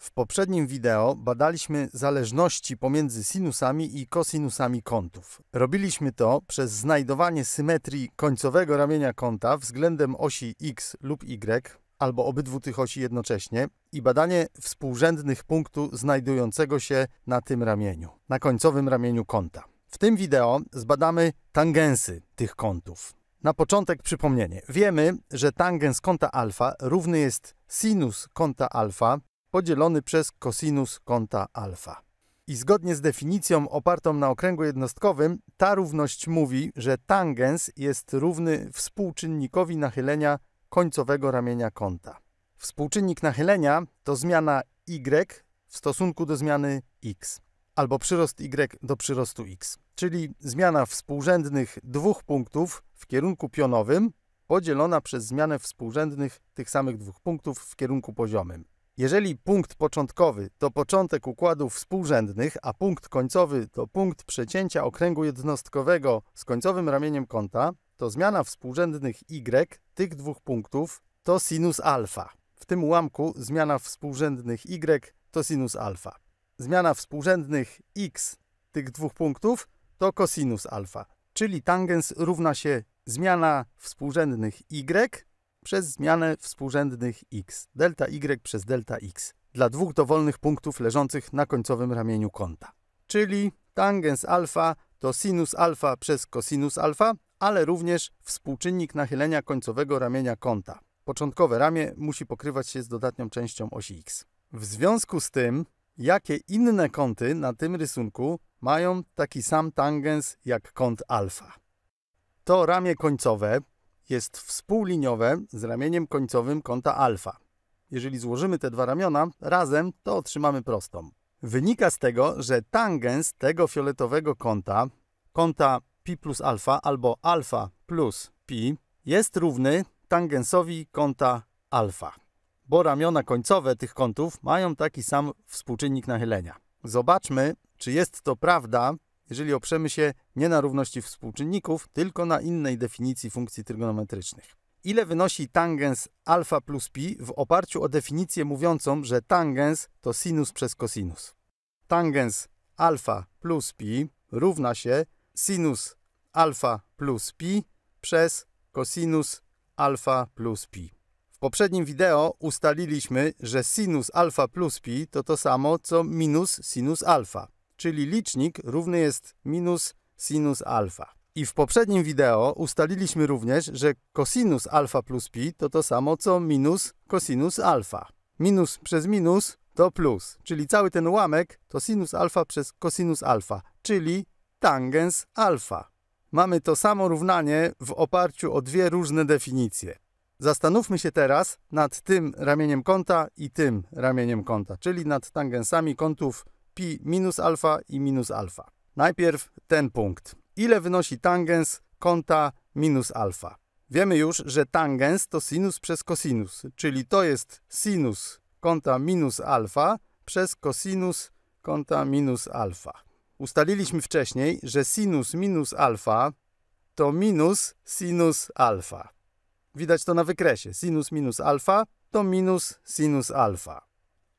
W poprzednim wideo badaliśmy zależności pomiędzy sinusami i kosinusami kątów. Robiliśmy to przez znajdowanie symetrii końcowego ramienia kąta względem osi x lub y, albo obydwu tych osi jednocześnie, i badanie współrzędnych punktu znajdującego się na tym ramieniu, na końcowym ramieniu kąta. W tym wideo zbadamy tangensy tych kątów. Na początek przypomnienie. Wiemy, że tangens kąta alfa równy jest sinus kąta alfa podzielony przez kosinus kąta alfa. I zgodnie z definicją opartą na okręgu jednostkowym, ta równość mówi, że tangens jest równy współczynnikowi nachylenia końcowego ramienia kąta. Współczynnik nachylenia to zmiana y w stosunku do zmiany x albo przyrost y do przyrostu x, czyli zmiana współrzędnych dwóch punktów w kierunku pionowym podzielona przez zmianę współrzędnych tych samych dwóch punktów w kierunku poziomym. Jeżeli punkt początkowy to początek układów współrzędnych, a punkt końcowy to punkt przecięcia okręgu jednostkowego z końcowym ramieniem kąta, to zmiana współrzędnych y tych dwóch punktów to sinus alfa. W tym ułamku zmiana współrzędnych y to sinus alfa. Zmiana współrzędnych x tych dwóch punktów to cosinus alfa, czyli tangens równa się zmiana współrzędnych y przez zmianę współrzędnych x, delta y przez delta x, dla dwóch dowolnych punktów leżących na końcowym ramieniu kąta. Czyli tangens alfa to sinus alfa przez cosinus alfa, ale również współczynnik nachylenia końcowego ramienia kąta. Początkowe ramię musi pokrywać się z dodatnią częścią osi x. W związku z tym, jakie inne kąty na tym rysunku mają taki sam tangens jak kąt alfa? To ramię końcowe jest współliniowe z ramieniem końcowym kąta alfa. Jeżeli złożymy te dwa ramiona razem, to otrzymamy prostą. Wynika z tego, że tangens tego fioletowego kąta, kąta pi plus alfa albo alfa plus pi, jest równy tangensowi kąta alfa, bo ramiona końcowe tych kątów mają taki sam współczynnik nachylenia. Zobaczmy, czy jest to prawda jeżeli oprzemy się nie na równości współczynników, tylko na innej definicji funkcji trygonometrycznych. Ile wynosi tangens alfa plus pi w oparciu o definicję mówiącą, że tangens to sinus przez kosinus? Tangens alfa plus pi równa się sinus alfa plus pi przez kosinus alfa plus pi. W poprzednim wideo ustaliliśmy, że sinus alfa plus pi to to samo co minus sinus alfa czyli licznik równy jest minus sinus alfa. I w poprzednim wideo ustaliliśmy również, że cosinus alfa plus pi to to samo co minus cosinus alfa. Minus przez minus to plus, czyli cały ten ułamek to sinus alfa przez cosinus alfa, czyli tangens alfa. Mamy to samo równanie w oparciu o dwie różne definicje. Zastanówmy się teraz nad tym ramieniem kąta i tym ramieniem kąta, czyli nad tangensami kątów pi minus alfa i minus alfa. Najpierw ten punkt. Ile wynosi tangens kąta minus alfa? Wiemy już, że tangens to sinus przez kosinus, czyli to jest sinus kąta minus alfa przez kosinus kąta minus alfa. Ustaliliśmy wcześniej, że sinus minus alfa to minus sinus alfa. Widać to na wykresie. Sinus minus alfa to minus sinus alfa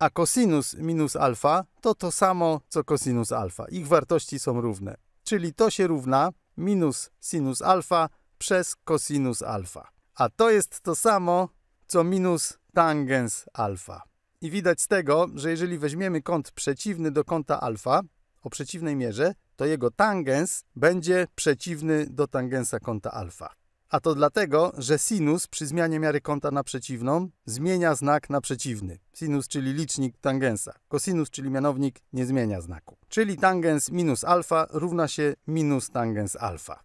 a kosinus minus alfa to to samo co kosinus alfa. Ich wartości są równe. Czyli to się równa minus sinus alfa przez kosinus alfa. A to jest to samo co minus tangens alfa. I widać z tego, że jeżeli weźmiemy kąt przeciwny do kąta alfa o przeciwnej mierze, to jego tangens będzie przeciwny do tangensa kąta alfa. A to dlatego, że sinus przy zmianie miary kąta na przeciwną zmienia znak na przeciwny. Sinus, czyli licznik tangensa. Kosinus, czyli mianownik, nie zmienia znaku. Czyli tangens minus alfa równa się minus tangens alfa.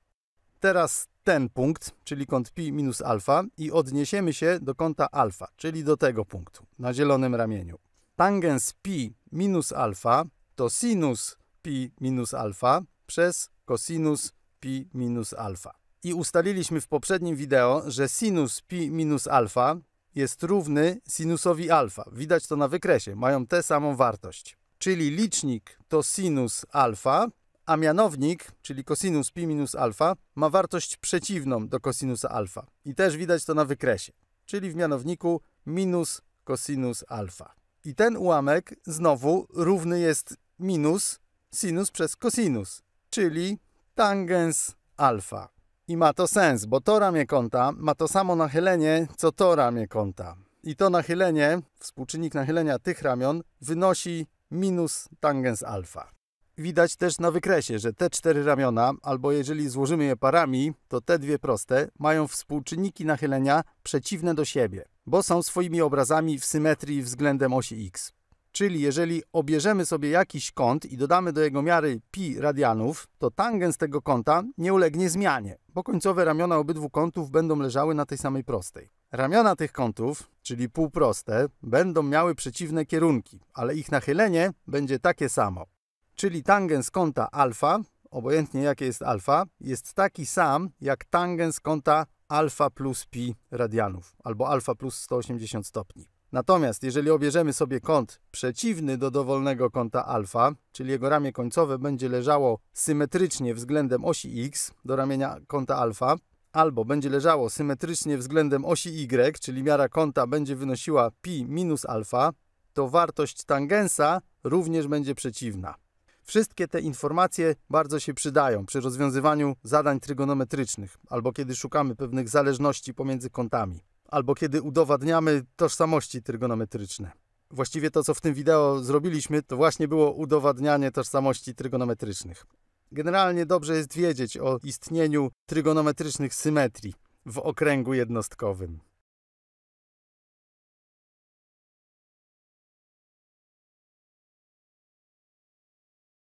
Teraz ten punkt, czyli kąt pi minus alfa i odniesiemy się do kąta alfa, czyli do tego punktu na zielonym ramieniu. Tangens pi minus alfa to sinus pi minus alfa przez kosinus pi minus alfa i ustaliliśmy w poprzednim wideo, że sinus pi minus alfa jest równy sinusowi alfa. Widać to na wykresie, mają tę samą wartość. Czyli licznik to sinus alfa, a mianownik, czyli kosinus pi minus alfa, ma wartość przeciwną do kosinusa alfa. I też widać to na wykresie, czyli w mianowniku minus kosinus alfa. I ten ułamek znowu równy jest minus sinus przez kosinus, czyli tangens alfa. I ma to sens, bo to ramię kąta ma to samo nachylenie, co to ramię kąta. I to nachylenie, współczynnik nachylenia tych ramion, wynosi minus tangens alfa. Widać też na wykresie, że te cztery ramiona, albo jeżeli złożymy je parami, to te dwie proste mają współczynniki nachylenia przeciwne do siebie, bo są swoimi obrazami w symetrii względem osi x. Czyli jeżeli obierzemy sobie jakiś kąt i dodamy do jego miary pi radianów, to tangens tego kąta nie ulegnie zmianie, bo końcowe ramiona obydwu kątów będą leżały na tej samej prostej. Ramiona tych kątów, czyli półproste, będą miały przeciwne kierunki, ale ich nachylenie będzie takie samo. Czyli tangens kąta alfa, obojętnie jakie jest alfa, jest taki sam jak tangens kąta alfa plus pi radianów albo alfa plus 180 stopni. Natomiast jeżeli obierzemy sobie kąt przeciwny do dowolnego kąta alfa, czyli jego ramię końcowe będzie leżało symetrycznie względem osi x do ramienia kąta alfa, albo będzie leżało symetrycznie względem osi y, czyli miara kąta będzie wynosiła pi minus alfa, to wartość tangensa również będzie przeciwna. Wszystkie te informacje bardzo się przydają przy rozwiązywaniu zadań trygonometrycznych albo kiedy szukamy pewnych zależności pomiędzy kątami albo kiedy udowadniamy tożsamości trygonometryczne. Właściwie to, co w tym wideo zrobiliśmy, to właśnie było udowadnianie tożsamości trygonometrycznych. Generalnie dobrze jest wiedzieć o istnieniu trygonometrycznych symetrii w okręgu jednostkowym.